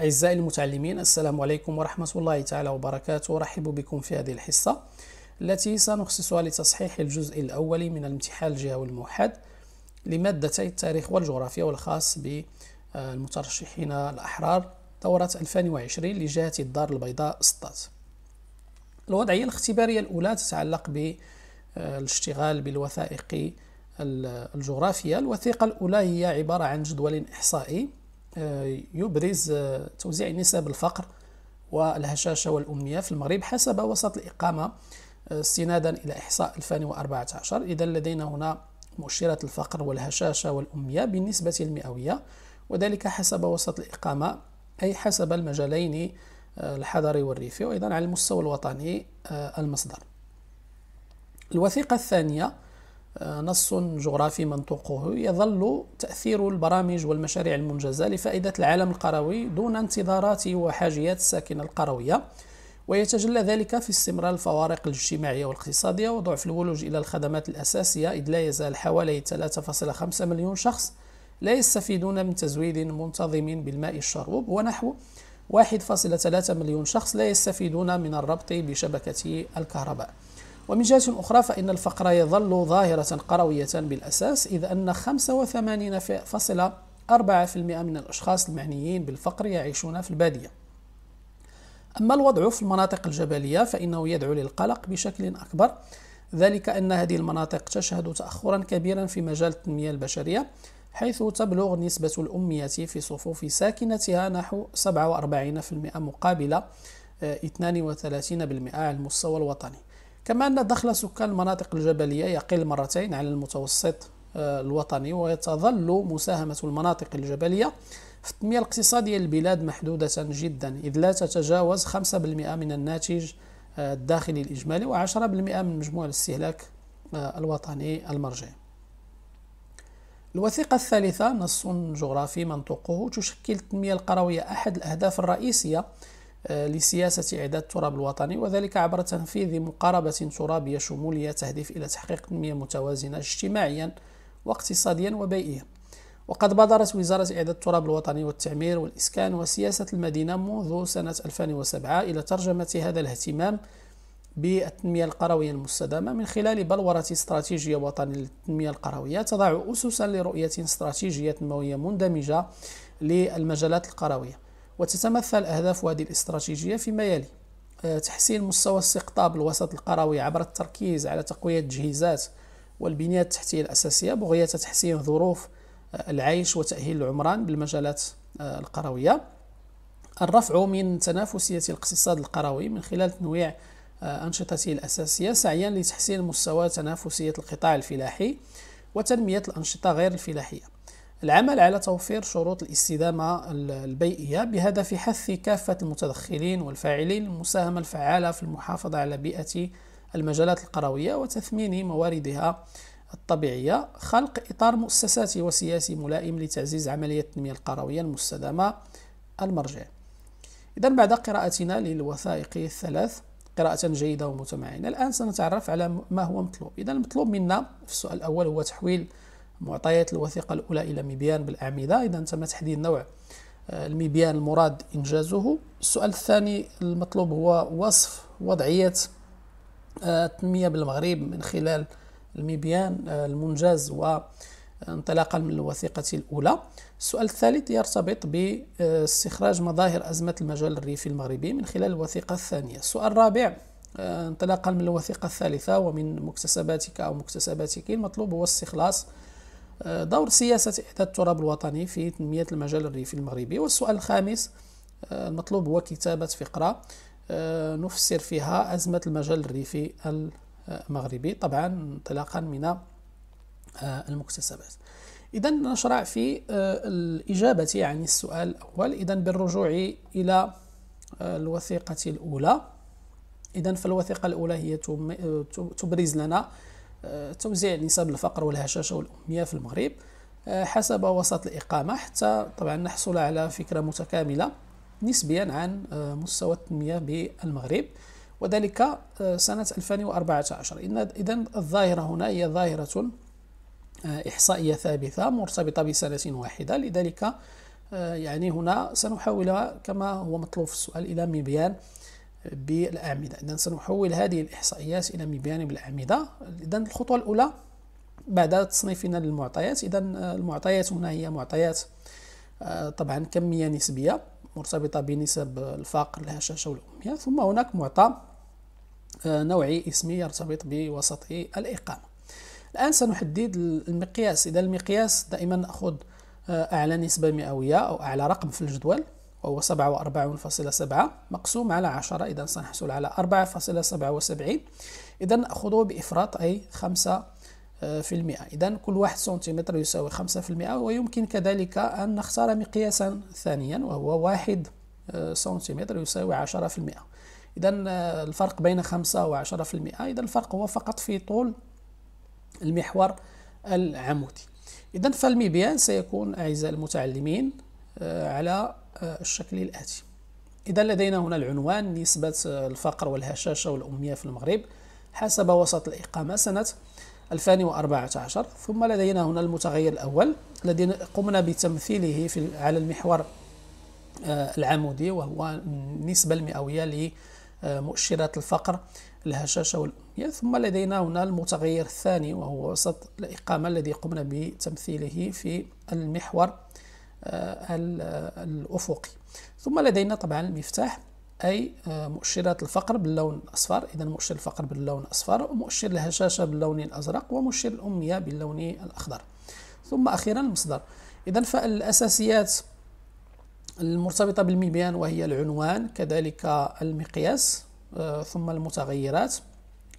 أعزائي المتعلمين السلام عليكم ورحمة الله تعالى وبركاته أرحب بكم في هذه الحصة التي سنخصصها لتصحيح الجزء الأول من الامتحان الجهوي الموحد لمادتي التاريخ والجغرافيا والخاص بالمترشحين الأحرار دورة 2020 لجهة الدار البيضاء سطات الوضعية الاختبارية الأولى تتعلق بالاشتغال بالوثائق الجغرافية الوثيقة الأولى هي عبارة عن جدول إحصائي آه، يبرز آه، توزيع نسب الفقر والهشاشة والأمية في المغرب حسب وسط الإقامة آه، استنادا إلى إحصاء 2014 إذا لدينا هنا مؤشرات الفقر والهشاشة والأمية بالنسبة المئوية وذلك حسب وسط الإقامة أي حسب المجالين الحضري والريفي وأيضا على المستوى الوطني المصدر الوثيقة الثانية آه، نص جغرافي منطوقه يظل تأثير البرامج والمشاريع المنجزة لفائدة العالم القروي دون انتظارات وحاجيات الساكنة القروية ويتجلى ذلك في استمرار الفوارق الاجتماعية والاقتصادية وضعف الولوج إلى الخدمات الأساسية إذ لا يزال حوالي 3.5 مليون شخص لا يستفيدون من تزويد منتظم بالماء الشرب ونحو 1.3 مليون شخص لا يستفيدون من الربط بشبكة الكهرباء ومن جهة أخرى فإن الفقر يظل ظاهرة قروية بالأساس إذ أن 85.4% من الأشخاص المعنيين بالفقر يعيشون في البادية أما الوضع في المناطق الجبلية فإنه يدعو للقلق بشكل أكبر ذلك أن هذه المناطق تشهد تأخرا كبيرا في مجال التنمية البشرية حيث تبلغ نسبة الأمية في صفوف ساكنتها نحو 47% مقابل 32% آه، على المستوى الوطني كما أن دخل سكان المناطق الجبلية يقل مرتين على المتوسط آه، الوطني ويتظل مساهمة المناطق الجبلية في التنمية الاقتصادية للبلاد محدودة جدا إذ لا تتجاوز 5% من الناتج آه، الداخلي الإجمالي و10% من مجموع الاستهلاك آه، الوطني المرجعي الوثيقة الثالثة نص جغرافي منطوقه تشكل التنمية القروية أحد الأهداف الرئيسية آه، لسياسة إعداد التراب الوطني وذلك عبر تنفيذ مقاربة ترابية شمولية تهدف إلى تحقيق تنمية متوازنة اجتماعيا واقتصاديا وبيئيا وقد بادرت وزارة إعداد التراب الوطني والتعمير والإسكان وسياسة المدينة منذ سنة 2007 إلى ترجمة هذا الاهتمام بالتنمية القروية المستدامة من خلال بلورة استراتيجية وطنية للتنمية القروية تضع أسسا لرؤية استراتيجية تنموية مندمجة للمجالات القروية وتتمثل أهداف هذه الاستراتيجية فيما يلي آه، تحسين مستوى استقطاب الوسط القروي عبر التركيز على تقوية التجهيزات والبنية التحتية الأساسية بغية تحسين ظروف آه، العيش وتأهيل العمران بالمجالات آه، القروية الرفع من تنافسية الاقتصاد القروي من خلال تنويع أنشطته الأساسية سعيا لتحسين مستوى تنافسية القطاع الفلاحي وتنمية الأنشطة غير الفلاحية العمل على توفير شروط الاستدامة البيئية بهدف حث كافة المتدخلين والفاعلين المساهمة الفعالة في المحافظة على بيئة المجالات القروية وتثمين مواردها الطبيعية خلق إطار مؤسساتي وسياسي ملائم لتعزيز عملية التنمية القروية المستدامة المرجع إذا بعد قراءتنا للوثائق الثلاث قراءة جيدة ومتمعنة الآن سنتعرف على ما هو مطلوب إذا المطلوب منا في السؤال الأول هو تحويل معطيات الوثيقة الأولى إلى مبيان بالأعمدة إذا تم تحديد نوع آه، المبيان المراد إنجازه السؤال الثاني المطلوب هو وصف وضعية آه، التنمية بالمغرب من خلال المبيان آه، المنجز وانطلاقا من الوثيقة الأولى السؤال الثالث يرتبط باستخراج مظاهر أزمة المجال الريفي المغربي من خلال الوثيقة الثانية السؤال الرابع انطلاقا من الوثيقة الثالثة ومن مكتسباتك أو مكتسباتك المطلوب هو استخلاص آه، دور سياسة إحداث التراب الوطني في تنمية المجال الريفي المغربي والسؤال الخامس آه، المطلوب هو كتابة فقرة آه، نفسر فيها أزمة المجال الريفي المغربي طبعا انطلاقا من المكتسبات إذا نشرع في الإجابة عن يعني السؤال الأول إذا بالرجوع إلى الوثيقة الأولى إذا فالوثيقة الأولى هي تبرز لنا آه، توزيع نسب الفقر والهشاشه والاميه في المغرب آه، حسب وسط الاقامه حتى طبعا نحصل على فكره متكامله نسبيا عن آه، مستوى التنميه بالمغرب وذلك سنه 2014 اذا الظاهره هنا هي ظاهره إحصائية ثابتة مرتبطة بسنة واحدة لذلك يعني هنا سنحاول كما هو مطلوب في السؤال إلى مبيان بالأعمدة إذا سنحول هذه الإحصائيات إلى مبيان بالأعمدة إذا الخطوة الأولى بعد تصنيفنا للمعطيات إذا آه، المعطيات هنا هي معطيات آه، طبعا كمية نسبية مرتبطة بنسب الفقر الهشاشة والأمية ثم هناك معطى آه، نوعي اسمي يرتبط بوسط الإقامة الآن سنحدد المقياس إذا المقياس دائما نأخذ أعلى نسبة مئوية أو أعلى رقم في الجدول وهو 47.7 مقسوم على 10 إذا سنحصل على 4.77 إذا نأخذه بإفراط أي 5 آه، في المئة إذا كل واحد سنتيمتر يساوي 5 في المئة ويمكن كذلك أن نختار مقياسا ثانيا وهو واحد آه، سنتيمتر يساوي 10 في المئة إذا آه، الفرق بين خمسة وعشرة في المئة إذا الفرق هو فقط في طول المحور العمودي إذا فالمبيان سيكون أعزائي المتعلمين على الشكل الآتي إذا لدينا هنا العنوان نسبة الفقر والهشاشة والأمية في المغرب حسب وسط الإقامة سنة 2014 ثم لدينا هنا المتغير الأول الذي قمنا بتمثيله في على المحور آه، العمودي وهو النسبة المئوية لمؤشرات الفقر الهشاشة والأمية ثم لدينا هنا المتغير الثاني وهو وسط الإقامة الذي قمنا بتمثيله في المحور آه، آه، الأفقي ثم لدينا طبعا المفتاح أي آه، مؤشرات الفقر باللون الأصفر إذا مؤشر الفقر باللون الأصفر ومؤشر الهشاشة باللون الأزرق ومؤشر الأمية باللون الأخضر ثم أخيرا المصدر إذا فالأساسيات المرتبطة بالمبيان وهي العنوان كذلك المقياس ثم المتغيرات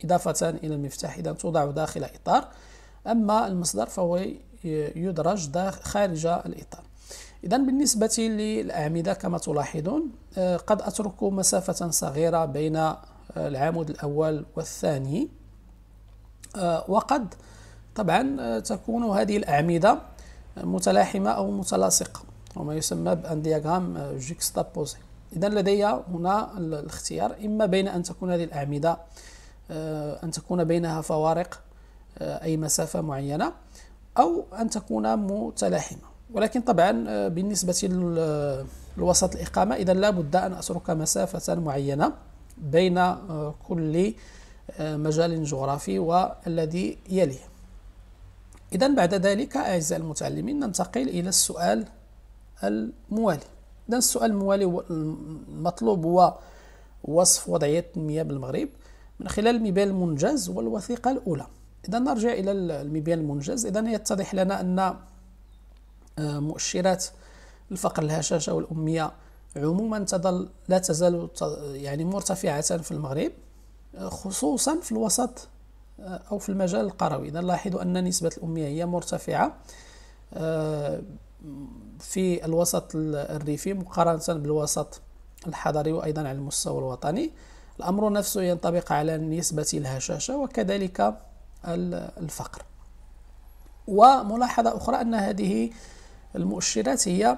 إضافة إلى المفتاح إذا توضع داخل إطار أما المصدر فهو يدرج خارج الإطار إذا بالنسبة للأعمدة كما تلاحظون آه، قد أترك مسافة صغيرة بين آه، العمود الأول والثاني آه، وقد طبعا تكون هذه الأعمدة متلاحمة أو متلاصقة وما يسمى بأن دياغرام جيكستابوزي إذا لدي هنا الاختيار إما بين أن تكون هذه الأعمدة أن تكون بينها فوارق أي مسافة معينة أو أن تكون متلاحمة ولكن طبعا آه، بالنسبة آه، لوسط الإقامة إذا لابد أن أترك مسافة معينة بين آه، كل مجال جغرافي والذي يليه إذا بعد ذلك أعزائي المتعلمين ننتقل إلى السؤال الموالي إذا السؤال الموالي المطلوب هو وصف وضعية التنمية بالمغرب من خلال المبيان المنجز والوثيقة الأولى إذا نرجع إلى المبيان المنجز إذا يتضح لنا أن آه، مؤشرات الفقر الهشاشه والاميه عموما تظل لا تزال يعني مرتفعه في المغرب آه، خصوصا في الوسط آه، او في المجال القروي نلاحظ ان نسبه الاميه هي مرتفعه في الوسط الريفي مقارنه بالوسط الحضري وايضا على المستوى الوطني الامر نفسه ينطبق على نسبه الهشاشه وكذلك الفقر وملاحظه اخرى ان هذه المؤشرات هي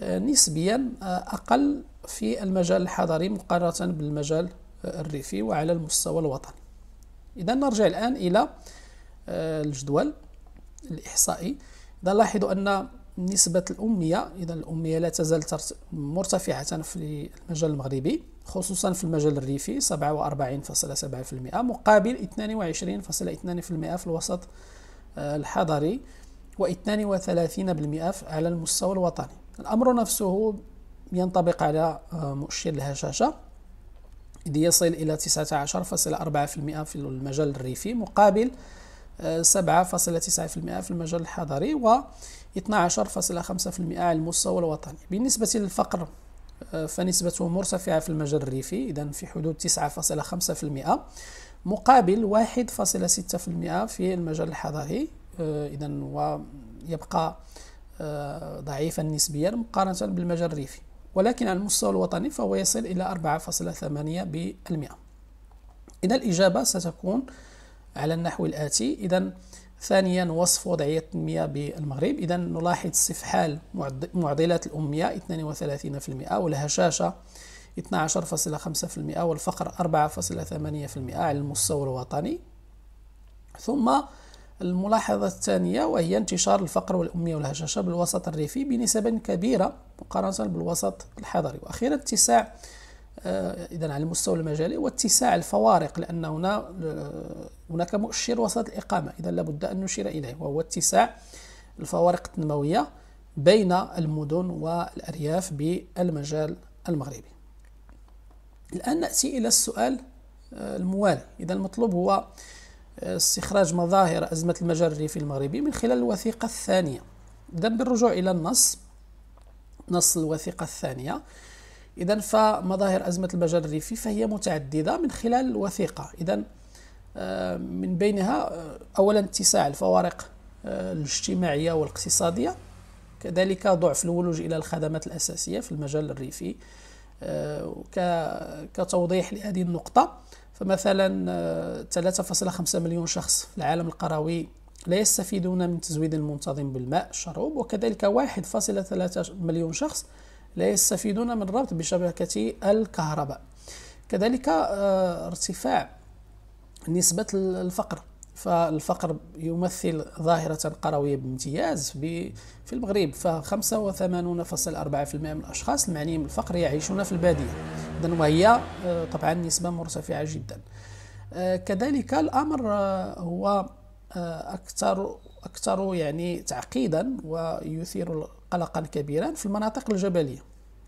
آه، نسبيا آه، أقل في المجال الحضري مقارنة بالمجال آه، الريفي وعلى المستوى الوطني إذا نرجع الآن إلى الجدول الإحصائي إذا لاحظوا أن نسبة الأمية إذا الأمية لا تزال مرتفعة في المجال المغربي خصوصا في المجال الريفي 47.7% مقابل 22.2% في الوسط الحضري و32% على المستوى الوطني الأمر نفسه ينطبق على آه، مؤشر الهشاشة إذ يصل إلى 19.4% في المجال الريفي مقابل 7.9% آه، في المجال الحضري و 12.5% على المستوى الوطني بالنسبة للفقر آه، فنسبته مرتفعة في المجال الريفي إذا في حدود 9.5% مقابل 1.6% في المجال الحضري آه، اذا ويبقى آه، ضعيفا نسبيا مقارنه بالمجال الريفي ولكن على المستوى الوطني فهو يصل الى 4.8% بالمئه اذا الاجابه ستكون على النحو الاتي اذا ثانيا وصف وضعية التنمية بالمغرب إذا نلاحظ استفحال معضلات الأمية 32% والهشاشة 12.5% والفقر 4.8% على المستوى الوطني ثم الملاحظة الثانية وهي انتشار الفقر والأمية والهشاشة بالوسط الريفي بنسب كبيرة مقارنة بالوسط الحضري وأخيرا اتساع آه، إذا على المستوى المجالي واتساع الفوارق لأن هنا آه، هناك مؤشر وسط الإقامة إذا لابد أن نشير إليه وهو اتساع الفوارق التنموية بين المدن والأرياف بالمجال المغربي الآن نأتي إلى السؤال آه، الموالي إذا المطلوب هو استخراج مظاهر أزمة المجال الريفي المغربي من خلال الوثيقة الثانية إذا بالرجوع إلى النص نص الوثيقة الثانية إذا فمظاهر أزمة المجال الريفي فهي متعددة من خلال الوثيقة إذا آه، من بينها آه، أولا اتساع الفوارق آه، الاجتماعية والاقتصادية كذلك ضعف الولوج إلى الخدمات الأساسية في المجال الريفي كتوضيح لهذه النقطة فمثلا 3.5 آه، مليون شخص في العالم القروي لا يستفيدون من تزويد منتظم بالماء الشرب وكذلك 1.3 مليون شخص لا يستفيدون من ربط بشبكة الكهرباء كذلك آه، ارتفاع نسبة الفقر فالفقر يمثل ظاهرة قروية بامتياز في المغرب ف 85.4% من الأشخاص المعنيين بالفقر يعيشون في البادية إذن وهي آه، طبعا نسبة مرتفعة جدا آه، كذلك الأمر آه، هو أكثر أكثر يعني تعقيدا ويثير قلقا كبيرا في المناطق الجبلية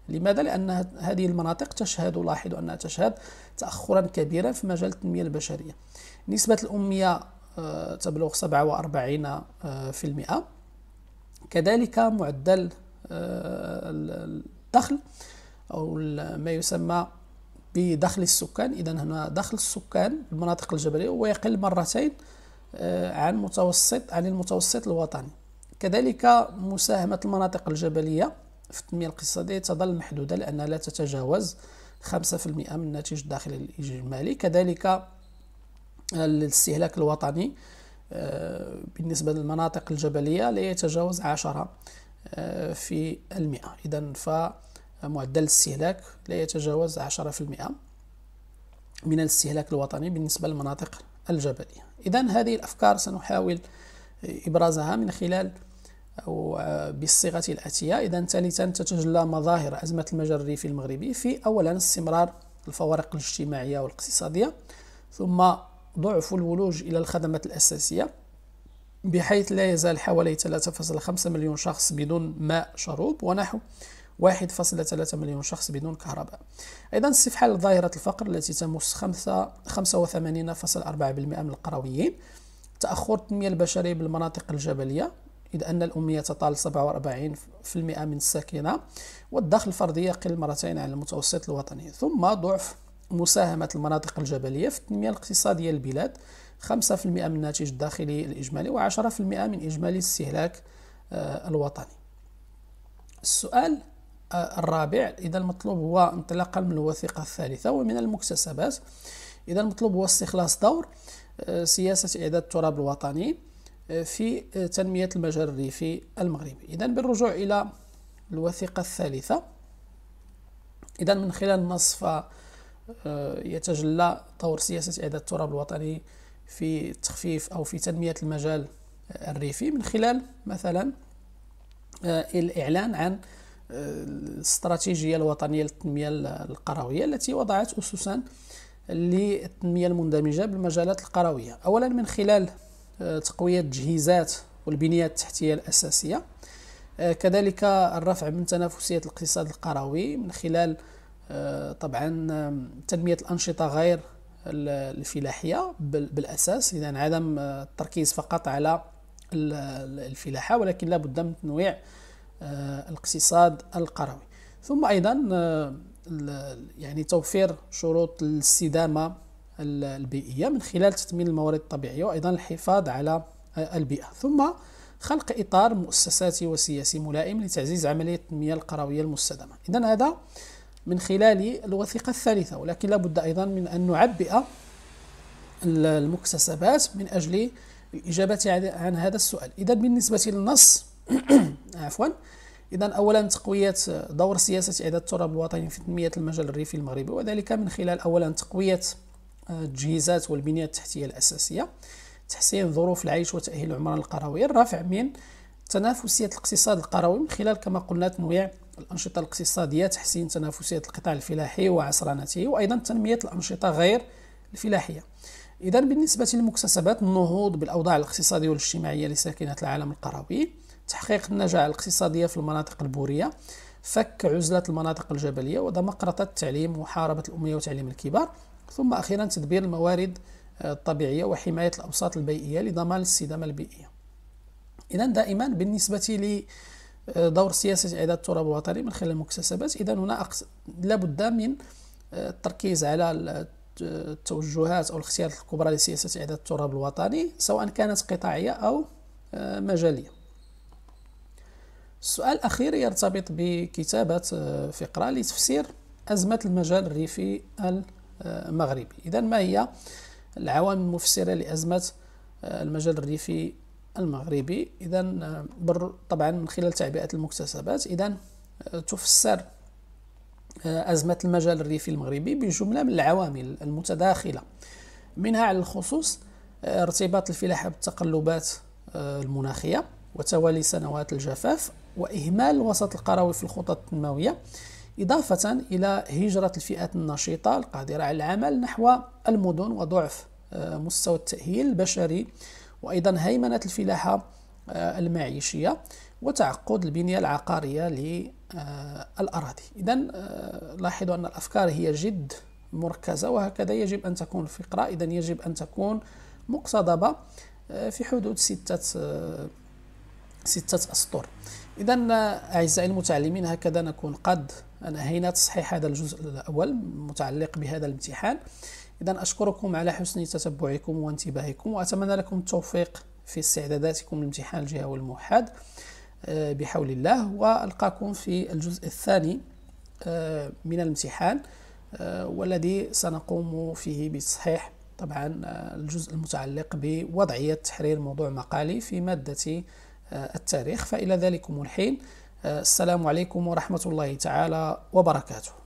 لماذا؟ لأن هذه المناطق تشهد لاحظوا أنها تشهد تأخرا كبيرا في مجال التنمية البشرية نسبة الأمية آه، تبلغ 47% آه، كذلك معدل آه، الدخل أو ما يسمى بدخل السكان إذا هنا دخل السكان المناطق الجبلية هو يقل مرتين عن متوسط عن المتوسط الوطني كذلك مساهمة المناطق الجبلية في التنمية الاقتصادية تظل محدودة لأنها لا تتجاوز 5% من الناتج الداخلي الإجمالي كذلك الاستهلاك الوطني آه، بالنسبة للمناطق الجبلية لا يتجاوز عشرة آه، في المئة إذا فمعدل الاستهلاك لا يتجاوز عشرة في المئة من الاستهلاك الوطني بالنسبة للمناطق الجبلية إذا هذه الأفكار سنحاول إبرازها من خلال أو آه، بالصيغة الآتية إذا ثالثا تتجلى مظاهر أزمة المجال الريفي المغربي في أولا استمرار الفوارق الاجتماعية والاقتصادية ثم ضعف الولوج إلى الخدمات الأساسية بحيث لا يزال حوالي 3.5 مليون شخص بدون ماء شراب ونحو 1.3 مليون شخص بدون كهرباء أيضا استفحال ظاهرة الفقر التي تمس 85.4% من القرويين تأخر التنمية البشرية بالمناطق الجبلية إذ أن الأمية تطال 47% من الساكنة والدخل الفردي يقل مرتين عن المتوسط الوطني ثم ضعف مساهمة المناطق الجبلية في التنمية الاقتصادية للبلاد 5% من الناتج الداخلي الإجمالي و10% من إجمالي الاستهلاك آه، الوطني السؤال آه، الرابع إذا المطلوب هو انطلاقا من الوثيقة الثالثة ومن المكتسبات إذا المطلوب هو استخلاص دور آه، سياسة إعداد التراب الوطني في تنمية المجال الريفي المغربي إذا بالرجوع إلى الوثيقة الثالثة إذا من خلال نصف آه، يتجلى طور سياسة إعادة التراب الوطني في تخفيف أو في تنمية المجال الريفي من خلال مثلا آه، الإعلان عن آه، الاستراتيجية الوطنية للتنمية القروية التي وضعت أسسا للتنمية المندمجة بالمجالات القروية أولا من خلال تقوية التجهيزات والبنية التحتية الأساسية كذلك الرفع من تنافسية الاقتصاد القروي من خلال آه، طبعا تنميه الانشطه غير الفلاحيه بالاساس اذا عدم آه، التركيز فقط على الفلاحه ولكن لابد من تنويع آه، الاقتصاد القروي ثم ايضا يعني توفير شروط الاستدامه البيئيه من خلال تثمين الموارد الطبيعيه وايضا الحفاظ على البيئه ثم خلق اطار مؤسساتي وسياسي ملائم لتعزيز عمليه التنميه القرويه المستدامه اذا هذا من خلال الوثيقة الثالثة ولكن لابد أيضا من أن نعبئ المكتسبات من أجل الإجابة عن هذا السؤال إذا بالنسبة للنص عفوا إذا أولا تقوية دور سياسة إعداد التراب الوطني في تنمية المجال الريفي المغربي وذلك من خلال أولا تقوية آه، التجهيزات والبنية التحتية الأساسية تحسين ظروف العيش وتأهيل العمران القروي الرافع من تنافسية الاقتصاد القروي من خلال كما قلنا تنويع الأنشطة الاقتصادية تحسين تنافسية القطاع الفلاحي وعصرانته وأيضا تنمية الأنشطة غير الفلاحية إذا بالنسبة للمكتسبات النهوض بالأوضاع الاقتصادية والاجتماعية لساكنة العالم القروي تحقيق النجاعة الاقتصادية في المناطق البورية فك عزلة المناطق الجبلية ودمقرطه التعليم ومحاربه الأمية وتعليم الكبار ثم أخيرا تدبير الموارد آه، الطبيعية وحماية الأوساط البيئية لضمان الاستدامة البيئية إذا دائما بالنسبة لي دور سياسة إعادة التراب الوطني من خلال المكتسبات إذا هنا أقص... لابد من آه، التركيز على التوجهات أو الاختيارات الكبرى لسياسة إعادة التراب الوطني سواء كانت قطاعية أو آه، مجالية السؤال الأخير يرتبط بكتابة آه، فقرة لتفسير أزمة المجال الريفي المغربي إذا ما هي العوامل المفسرة لأزمة المجال الريفي المغربي إذا طبعا من خلال تعبئة المكتسبات إذا آه، تفسر آه، أزمة المجال الريفي المغربي بجملة من العوامل المتداخلة منها على الخصوص آه، ارتباط الفلاحة بالتقلبات المناخية وتوالي سنوات الجفاف وإهمال الوسط القروي في الخطط التنموية إضافة إلى هجرة الفئات النشيطه القادرة على العمل نحو المدن وضعف مستوى التأهيل البشري وأيضا هيمنة الفلاحة آه، المعيشية وتعقد البنية العقارية للأراضي آه، إذا آه، لاحظوا أن الأفكار هي جد مركزة وهكذا يجب أن تكون الفقرة إذا يجب أن تكون مقتضبة في حدود ستة ستة أسطر إذا أعزائي المتعلمين هكذا نكون قد أنهينا تصحيح هذا الجزء الأول متعلق بهذا الامتحان إذا أشكركم على حسن تتبعكم وانتباهكم وأتمنى لكم التوفيق في استعداداتكم لامتحان الجهوي الموحد آه، بحول الله وألقاكم في الجزء الثاني آه، من الامتحان آه، والذي سنقوم فيه بتصحيح طبعا الجزء المتعلق بوضعية تحرير موضوع مقالي في مادة التاريخ فإلى ذلكم الحين السلام عليكم ورحمه الله تعالى وبركاته